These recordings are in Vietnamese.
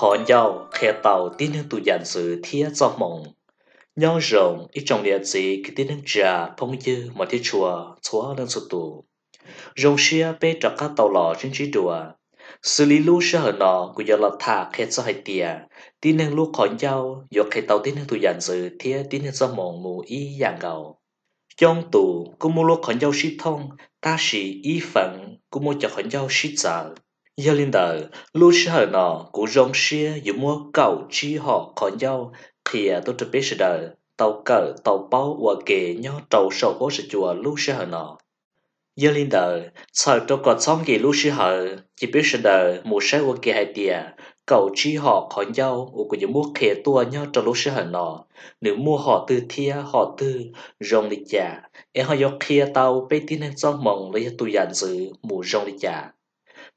họ nhau khe tàu tin nâng tù dàn sự thiết do mộng nhau rộng ít trong địa chỉ khi tin nâng trà phong dư mà thiết chùa chúa lên sụt tù rộng xia bê trọc các tàu lò trên trí đùa xử lý lũ sẽ hở nọ của giờ là thả khe cho hai tiề tin nâng lũ họ nhau do khe tàu tin nâng tù dàn sự thiết tin nâng do mộng mù y dạng gầu trong tù cũng mua lúc họ nhau sĩ thông ta sĩ y phận cũng mua cho họ nhau sĩ sợ Giờ lên đời, lúc sợ nọ cũng rong xia dù mua cầu chi họ khó nhau, thì tôi trở biết sự đời, tàu cờ tàu bao và kề nhau trầu sầu hố sự chùa lúc sợ nọ. Giờ lên đời, sợ tôi còn sống gì lúc sợ, chỉ biết sự đời một sẽ và kề hai tìa, cầu chi họ khó nhau, và cũng dù mua kề tua nhau trong lúc sợ nọ. Nếu mua họ từ thia họ từ rong đi chả, em họ do kia tàu bê tin nên xong mong lấy tôi dàn dự mù rong đi chả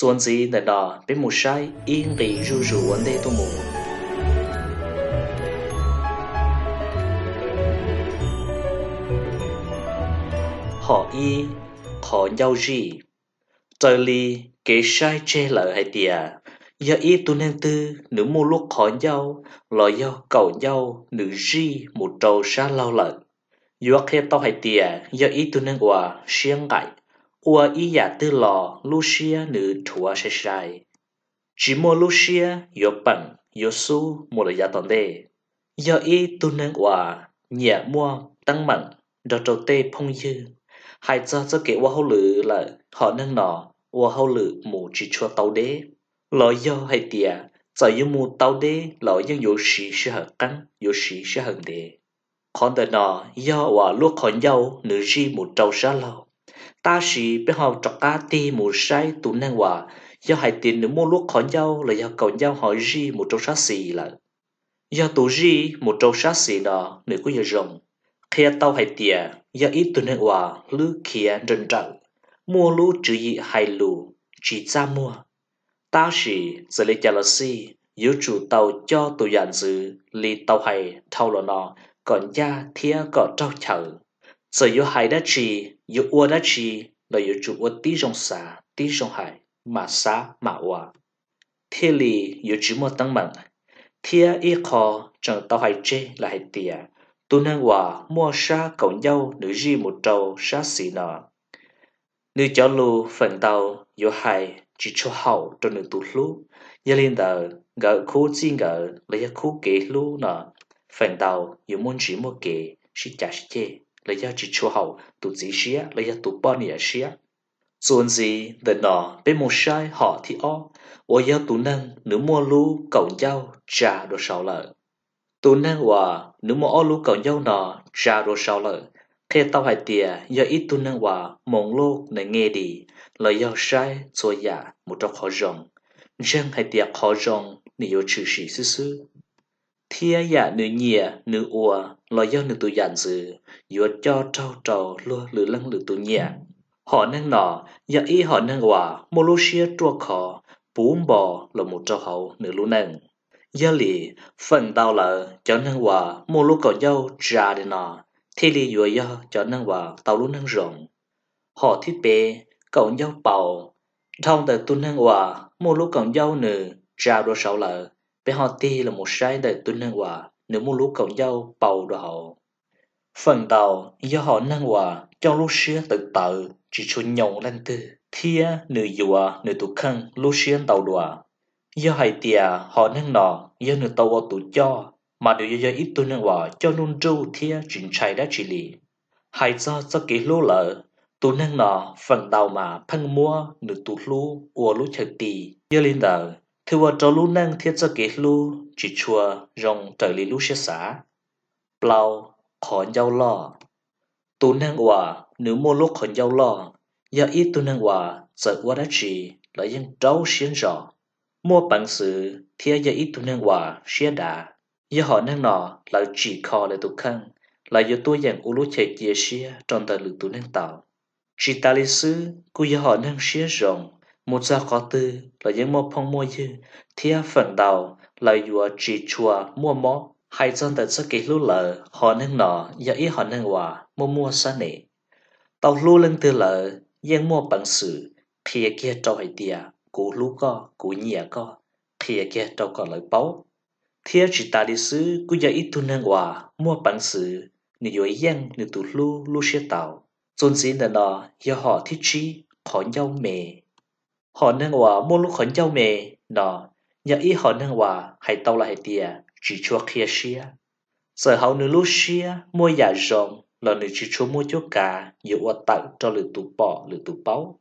xuân gì đã đỏ bên một sai yên rì ru ru anh đây tôi mù họ y họ nhau gì trời li kế sai che lở hay tìa giờ y tu nên tư nữ mua lúc họ nhau lò nhau cầu nhau nữ gì một trầu xa lao lận Yo khi tao hay tìa, giờ y tu nên quả, xiên gãy ua i ya tư lò Lucia nữ thua sẽ sai. Chỉ mô Lucia yo bằng yo su mô là giá toàn đề. Do y tu nâng hòa nhẹ mua tăng mạnh đo trâu tê phong dư. Hai cho cho kể hoa hậu lử là họ nâng nọ hoa hậu lử mù chỉ cho tàu đế. Lò do hay tìa giờ yêu mù tàu đế lò dân yo sĩ sẽ hợp cắn yo sĩ sẽ hợp đề. Còn đời nọ do hòa lúc còn nhau nữ ri một trâu xa lâu ta chỉ biết họ trọc cá ti một sai tụ năng hòa do hai tiền nếu mua lúa khó nhau là do cầu nhau hỏi gì một trâu sát xì là do tụ gì một trâu sát xì đó nếu có giờ rồng khi tao hai tiền do ít tụ năng hòa lứ kia rần trận mua lúa chữ gì hai lù chỉ ra mua ta chỉ sẽ lấy chả là gì yếu chủ tàu cho tụ dàn dư lì tàu hay thâu là nọ còn gia thía có trâu chở sở yếu hai đã trì 有我的气，那有主我地上沙，地上海，马沙马瓦。thiên lì yêu chỉ một tăng mạnh thiên y khó chẳng tao hay chê là hay tìa tu năng hòa mua xa cầu nhau nữ di một trâu xa xì nọ nữ cháu lù phần tàu yêu hay chỉ cho hậu cho nữ tu lú nhà lên tờ gỡ khu chi gỡ lấy khu kế lú nọ phần tàu yêu muốn chỉ một kế sĩ chả sĩ chê lấy ra chỉ chua hậu tụ dĩ xía lấy ra tụ bò nỉa xía dồn gì để nọ bên một sai họ thì o ô giao tụ năng nữ mua lu cậu nhau trà đồ sào lợ tụ năng hòa nữ mua ô lu cậu nhau nọ trà đồ sào lợ khe tao hãy tìa do ít tụ năng hòa mong lô này nghe đi lời giao sai rồi giả dạ, một trong khó rồng riêng hãy tìa khó rồng nếu trừ sĩ sư sư Thia dạ nữ nhịa, nữ ua, lo do nữ tụ giản dự, dùa cho trâu trâu lua lử lăng lử tụ nhịa. Họ nâng nọ, dạ y họ nâng hòa, mô lô xia trua khó, bún bò là một trâu hậu nữ lũ nâng Gia lì, phần đau lợ, cho nâng hòa, mô lô cỏ dâu trà đi nọ, thi lì dùa do cho nâng hòa, tàu lũ nâng rộng. Họ thiết bê, cậu dâu bầu, thông tờ tu nâng hòa, mô lô cỏ dâu nữ, trà đua sầu lợ, Bé họ ti là một sai đời tuân năng hòa, nếu muốn lúc cầu dâu bầu đồ họ Phần đầu, do họ nâng hòa, trong lúc xưa tự tự, chỉ cho nhộng lên tư. Thia, nữ dùa, nữ tụ khăn, lúc xưa tàu đồ Do hai tia họ nâng nọ, do nữ tàu vào tụ cho, mà đều do do ít tuân năng hòa, cho nôn trâu thia chuyển chạy đã chỉ lì. Hai do cho kỹ lô lợ, tụ năng nọ, phần đầu mà phăng mua, nữ tụ lũ, ua lũ chạy tì, do lên đời thì vợ trò lu năng thiết cho kế lu chỉ chùa rong trời lý lu xe xá plau khó nhau lo tu năng hòa nếu mua lúc khó nhau lo giờ ít tu năng hòa giờ quá đã chỉ là dân trâu xiên rõ mua bằng sự thì giờ ít tu năng hòa xe đã giờ họ năng nọ là chỉ khó là tu khăn là do tôi dạng u lúc chạy chia xe trong tờ lực tu năng tạo chỉ ta lý sư cứ giờ họ năng xe rộng một gia có tư là những mô phong mua dư thia phần đầu là dùa chỉ chùa mua mó hai dân tại sức kỳ lưu lợ họ nâng nọ và ý họ nâng hòa mua mua xa nệ tàu lưu lên từ lợ yên mua bằng sự phía kia trâu hay tìa cú lưu co cú nhìa co phía kia trâu có lời báu thia chỉ ta đi xứ cú giờ ít tu nâng hòa mua bằng sự nếu dùa yên nếu tù lưu lưu xe tàu dồn dĩ nâng nọ giờ họ thiết trí khó nhau mề họ nâng hòa mua lúc khẩn châu mẹ nọ nhà ý họ nâng hòa hãy tàu lại tìa chỉ cho kia xia sợ hậu nữ lúc xia mua giả rộng là nữ chỉ cho mua chỗ cả nhiều ở tặng cho lữ tụ bỏ lữ tụ báu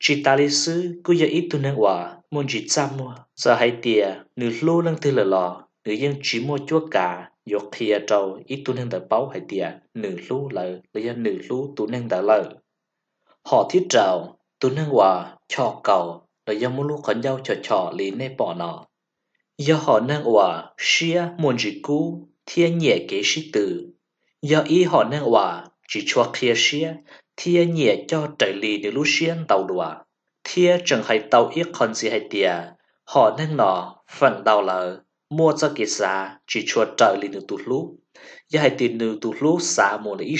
chỉ ta lý sư cứ giờ ý tu nâng hòa muốn chỉ chăm mua sợ hay tìa nữ lô nâng tư lờ lò nữ dân chỉ mua chỗ cả nhiều kia trâu ý tu nâng tờ báu hay tìa nữ lô lờ là dân nữ lô tu nâng tờ lờ họ thiết trào tu nâng hòa cho cầu là do muốn lúc còn nhau cho trò lý nê bỏ nó do họ nâng hòa xia muốn gì cũ thiên nhẹ kế sĩ tử do họ nâng hòa chỉ cho kia xia thiên nhẹ cho trời lý để lúc xiên tàu đùa thiên chẳng hay tàu ít còn gì hay tìa họ nâng nó phần đầu là mua cho kỳ xa chỉ cho trời lý được tụt lúc do hay tìm được tụt lúc xa muốn là ít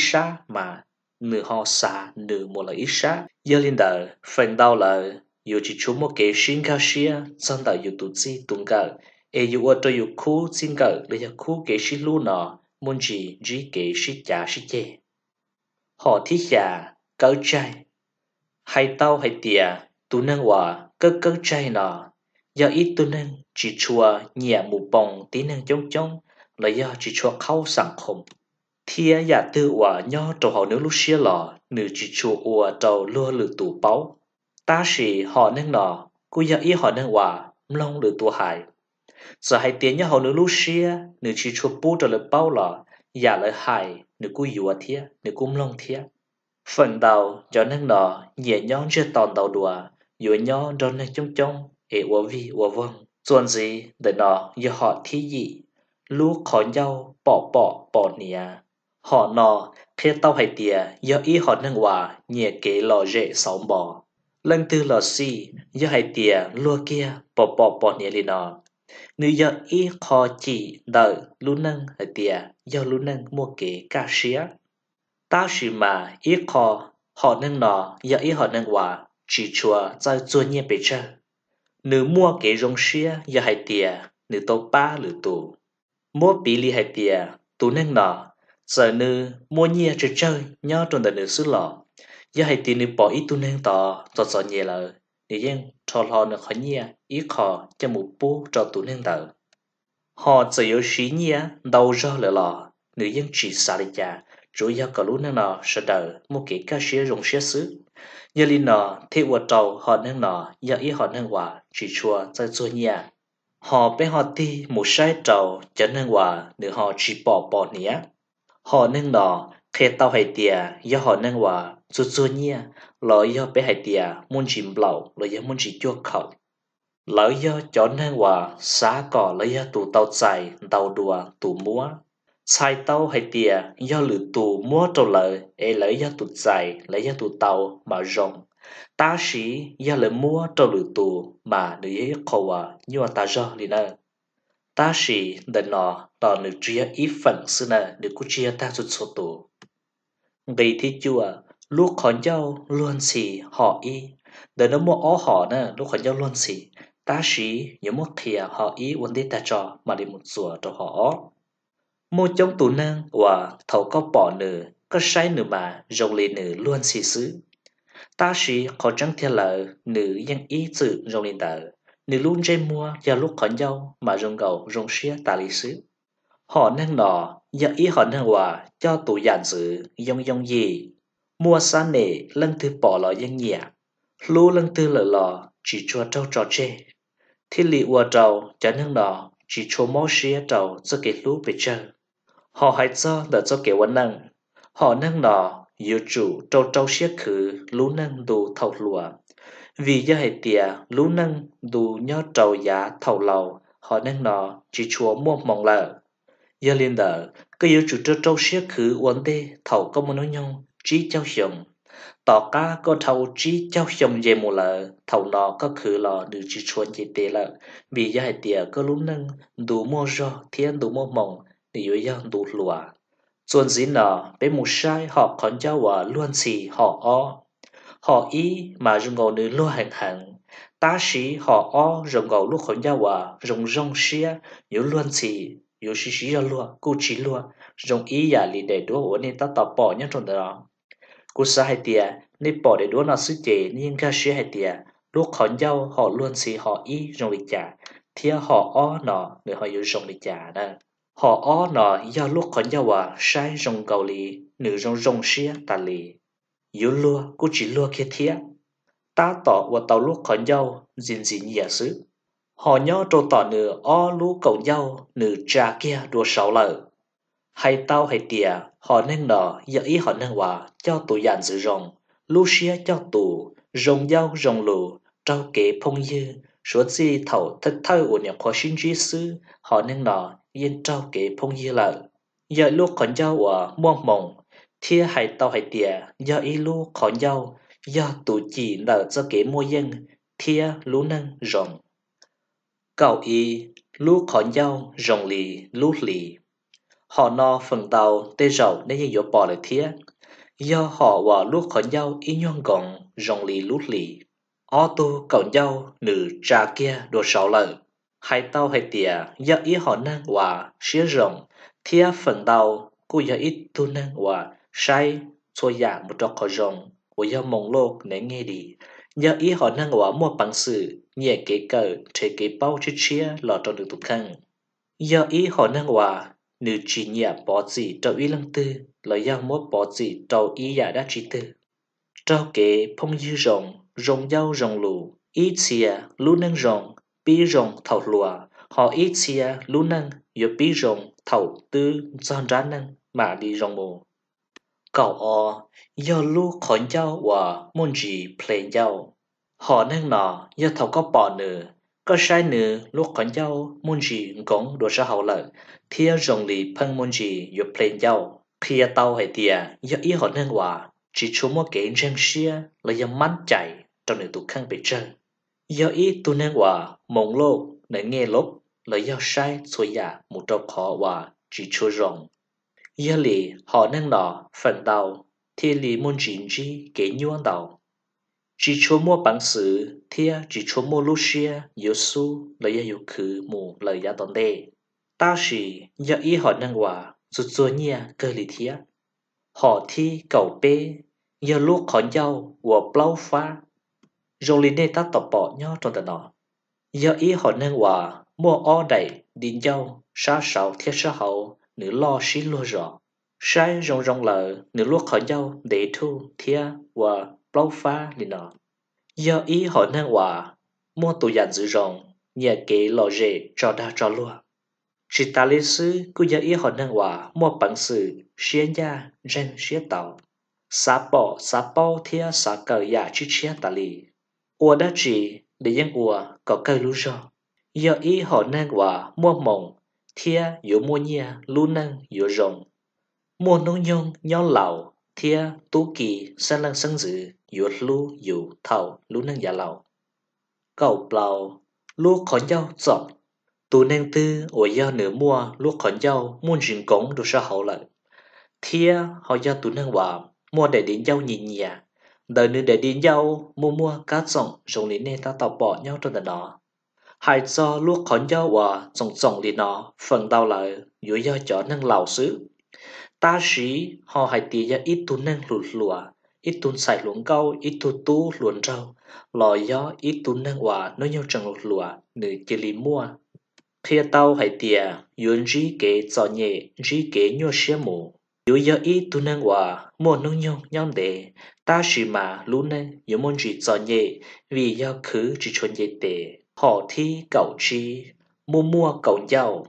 mà nửa họ xa nửa một là ít xa giờ lên đời phần đau là dù chỉ chú một cái xin cao xia trong đời dù tụt chi tuần cờ e dù ở trong dù khu xin cờ để cho khu cái xin lu nọ muốn chỉ chỉ cái xin trả xin chê họ thiết giả cỡ trai hay tao hay tìa tu nâng hòa cỡ cỡ trai nọ do ít tu nâng chỉ chùa nhẹ một bồng tí nâng chống chống là do chỉ chùa khâu sẵn khủng thiên giả tư ủa nho trầu họ nữ lúc xia lò nửa chỉ chu ủa trầu lua lử tủ báu ta sĩ họ nâng nọ cô giờ ý họ nâng ủa mlong lử tủ hại giờ hai tiền nhớ họ nữ lúc xia nửa chỉ chu bu trầu lử bao lò giả lử hại nửa cô ủa thia nửa cô mông thia phần đầu cho nâng nọ nhẹ nhõn chưa tòn đầu đùa ủa nhó đón nâng trong trong ế ủa vi ủa vâng Xuân gì để nọ giờ họ thi dị Lúc khó nhau bỏ bỏ bỏ nia họ nọ khi tao hay tiề do ý họ nâng hòa nhẹ kế lò rễ sóng bò lần tư lò si do hay tiề lua kia bò bò bò nhẹ lì nọ nữ do ý kho chỉ đợi lú nâng hay tiề do lú nâng mua kế ca xía tao xì mà ý kho họ nâng nọ do ý họ nâng hòa chỉ chùa cho chua nhẹ bề chân nữ mua kế rong xía do hay tiề nữ tao ba lử tù mua bì li hay tiề tù nâng nọ giờ nữ mua nhia chơi chơi nhớ trong đời nữ xứ lọ giờ hay tin nữ bỏ ít tu nên tỏ tỏ sợ nhẹ lợ nữ yên trò lò nữ khó nhia ít khó cho một bố cho tu nên tờ họ chỉ yếu xí nhia đầu do lợ lọ nữ yên chỉ xa lên nhà chủ yếu cả lũ nên nọ sợ đời một kỹ ca sĩ rồng xé xứ giờ linh nọ thì vợ trâu họ nên nọ giờ ít họ nên quả chỉ chua chơi chua nhia họ bé họ ti một sai trầu cho nên quả nữ họ chỉ bỏ bỏ nhia họ nâng đỏ khi tao hay tiề do họ nâng hòa chút chút nhia lỡ do bé hay tiề muốn chìm lẩu lỡ do muốn chỉ chua khẩu lỡ do cho nâng hòa xá cỏ lỡ do tụ tàu chạy tàu đùa tụ múa sai tàu hay tiề do lử tù múa trâu lợ e lỡ do tụ chạy lỡ do tụ tàu mà rồng ta sĩ do lỡ múa trâu lử tù mà để ấy khẩu hòa như ta do nè, ta sĩ đền nọ tỏ được chia ý phận xưa nè được cô chia ta chút số tổ. Gây thì chùa, lúc khó nhau luôn xì họ y, đời nó mua ó họ nè, lúc khó nhau luôn xì, ta xí nhớ mua thìa họ y vấn đề ta cho mà đi một rùa cho họ. mua trong tủ năng và thầu có bỏ nữ, có sai nữ mà rộng lì nữ luôn xì xứ. Ta xí khó trắng thiệt lợi nữ yên ý chữ rộng lì tờ, nữ luôn dây mua và lúc khó nhau mà rộng gầu rộng xía ta lý xứ họ nâng nọ giờ ý họ nâng hòa cho tụ giản sự yong yong gì mua xa nể lân thư bỏ lọ dân nhẹ lú lân thư lợ lọ chỉ chua trâu trò chê thiết lì ua trâu cho nâng nọ chỉ chua mó xía trâu cho cái lú về chân họ hãy cho là cho cái vấn nâng, họ nâng nọ yêu chủ trâu trâu xía khứ lú nâng đủ thầu lùa vì do hệ tìa lú nâng đủ nhó trâu giá thầu lầu họ nâng nọ chỉ chua mua mong lợ giờ liền đó cái yêu chủ trơ trâu xế khứ vấn đề thầu công muốn nói nhau trí cháu hiểm tỏ cá có thầu trí cháu hiểm về một lợ thầu nọ có khứ lò được chỉ chuẩn chỉ tệ là vì giờ hai tìa có lúc nâng đủ mô do thiên đủ mô mộng để yêu giang đủ lùa chuẩn gì nọ bé một sai họ còn cháu và luôn xì họ o họ ý mà dùng ngầu nữ luôn hàng hàng ta sĩ họ o dùng ngầu lúc còn cháu và dùng rong xía nhớ luôn xì 有时时要落，故起落，dùng ý giả lý để đua ổn nên ta tạo bỏ nhân trong đó. Cú sa hay tiề, nên bỏ để đua nó sứ chế nhưng ca sĩ hay tiề, lúc họ nhau họ luôn xì họ ý dùng lịch trả, thì họ o nọ người họ dùng dùng lịch trả nè. Họ o nọ do lúc họ nhau à sai dùng cầu lý, nữ dùng dùng xía tà lý. Yếu lua, cú chỉ lua kia thía. Ta tỏ và tàu lúc họ nhau, dình dình giả sứ họ nhó trô tỏ nửa o lú cầu nhau nửa trà kia đua sáu lợ hay tao hay tìa họ nên nọ giờ ý họ nên hòa cho tụ dàn dự rồng lú xia cho tụ rồng dao rồng lù trao kế phong dư số gì thầu thất thơ của nhà khoa sinh trí sư họ nên nọ yên trao kế phong dư lợ giờ lú còn nhau ở muôn mộng thia hay tao hay tìa giờ ý lú còn nhau giờ tụ chỉ nợ cho kế mua yên thia lú nâng rồng cậu y lu khó nhau rồng lì lu lì. Họ no phần tàu tê rậu nên như dỗ bò lại thiết. Do họ và lu khó nhau y nhon gọn rồng lì lu lì. Ô tu cậu nhau nữ trà kia đồ sọ lợ. Hai tàu hai tìa do ý họ năng và xía rồng. Thiết phần tàu cô do ít tu năng và sai cho dạ một trò khó rồng. Của do mong lô để nghe đi nhờ ý họ năng quả mua bằng sự nhẹ kế cờ thế kế bao chia chia lọ trong đường tục khăn nhờ ý họ năng quả nữ chỉ nhẹ bỏ gì trâu ý lăng tư là do mua bỏ gì trâu ý giả đã chỉ tư trâu kế phong dư rồng rồng dâu rồng lù ý chia lú năng rồng bí rồng thầu lùa họ ý chia lú năng yếu bí rồng thầu tư giòn ra năng mà đi rồng mù เก่าออย่อลูกขอนเจ้าว่ามุ่นจีเพลงเจ้า หอนั่งหนอย่อเท่าก็ปอเนื้อก็ใช้เนื้อลูกขอนเจ้ามุ่นจีกงดัวเสาเหลยเทียจงลีเพิ่งมุ่นจีอยู่เพลงเจ้าเคียเตาให้เตียย่ออีหอนั่งว่าจีชูวมัเก่งเชงเชียแลยยังมั่นใจจนหนึ่งตุกข้างไปเจอยออีตุนั่งว่ามองโลกในเง่ลบแลยย่อใช้สวยยาหมุดตอกคอว่าจีชูรง giờ lì họ nâng nọ phần đầu thì lì môn chính chi kế nhuan đầu chỉ cho mua bằng sự thì chỉ cho mua lúc xia yếu su lấy yếu khứ mù lời giá tồn đề ta chỉ giờ ý họ nâng hòa rụt rùa nhia cơ lì thía họ thi cầu bê giờ lúc khó nhau của plau pha rồi lì nê ta tập bỏ nhau trong tận nọ giờ ý họ nâng hòa mua o đầy đi nhau sao sầu thiết sa hậu nữ lo xí lo rõ. Sai rong rong lợ, nữ lua khởi nhau để thu, thia và bao pha lì nọ. Do ý hỏi năng hòa, mua tù dàn dữ rộng, nhà kế lò rể cho đa cho lua. Chỉ ta lý sư cứ do ý hỏi năng hòa, mua bằng sự, xế nhà, ren xế tàu. Xá bỏ, xá bao thia xá cờ giả chi chia ta lì. Ua đã chỉ, để dân ua có cây lũ rộng. Do ý hỏi năng hòa, mua mộng, thia yo mua nhia lu nâng yo rồng mua nông nhông nhau lẩu thia tu kỳ san lăng sân dữ yo lu yo thầu lu nâng giả lẩu cầu plau lu khó nhau chọn tu nên tư ổ do nửa mua lu khó nhau muôn rừng cống đồ sơ hậu lận thia họ do tu năng hòa mua để đến nhau nhìn nhẹ đời nữa để đến nhau mua mua cá rộng rộng đến nên ta tàu bỏ nhau trong đó hai cho lúc khốn nhau và trọng trọng đi nó phần đau là yếu do cho năng lão xứ ta sĩ họ hay tí ra ít tu năng lụt lụa ít tu xài luống câu ít tu tu luồn rau lò gió ít tu năng hòa nó nhau trần lụt lụa nữ chỉ lì mua khi tao hay tìa yun rí kế cho nhẹ rí kế nhua xe mù yếu do ít tu năng hòa mua nông nhau nhau để ta sĩ mà lũ năng yếu môn rí cho nhẹ vì do khứ chỉ chuẩn dễ tệ họ thi cậu chi mua mua cậu giàu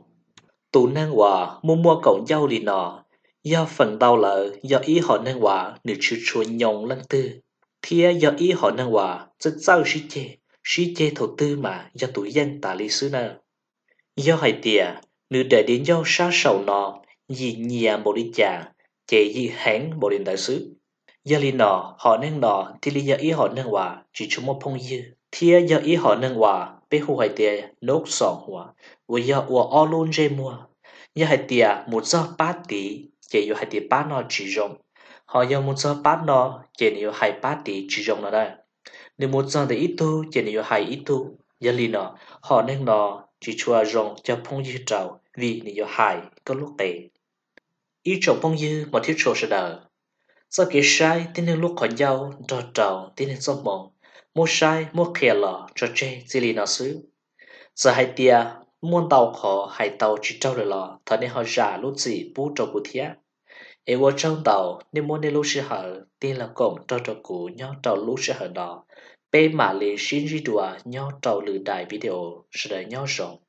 tù năng hòa mua mua cậu giàu đi nọ do phần đau lợ do ý họ năng hòa nữ chữ chua nhông lăng tư thia do ý họ năng hòa rất sao sĩ chê sĩ chê thổ tư mà do tụi dân tà lý xứ nơ do hai tìa nữ để đến do xa sầu nọ gì nhà bộ đi chà chê gì hãng bộ điện đại sứ do lý nọ họ năng nọ thì lý do ý họ năng hòa chỉ chung một phong dư thia giờ ý họ nâng hòa bé hù hai tia nốt sọ hòa vì giờ hòa o luôn dây mua như hai tia một giờ ba tí chỉ yêu hai tia ba nó chỉ rộng họ giờ một giờ ba nó chỉ yêu hai ba tí chỉ rộng nó đây nếu một giờ thì ít thu, chỉ yêu hai ít thu, giờ lì nó họ nâng nó chỉ chua rộng cho phong như trầu vì nếu hai có lúc tệ ít trọng phong như một thiết chỗ sẽ đời sau cái sai tin nên lúc họ nhau trò trào tin nên sông mộng mua sai mua khẻ lò cho chê chỉ lì nó xứ giờ hai tia muôn tàu khó hai tàu chỉ trâu được lò thật nên họ giả lúc gì bú trâu cụ thía ai vô trong tàu nên muốn nên lúc sẽ hở tin là cổng trâu trâu cũ nhau trâu lúc sẽ hở đó bê mà lì xin đi đùa nhau trâu lừa đài video sẽ đợi nhau rộng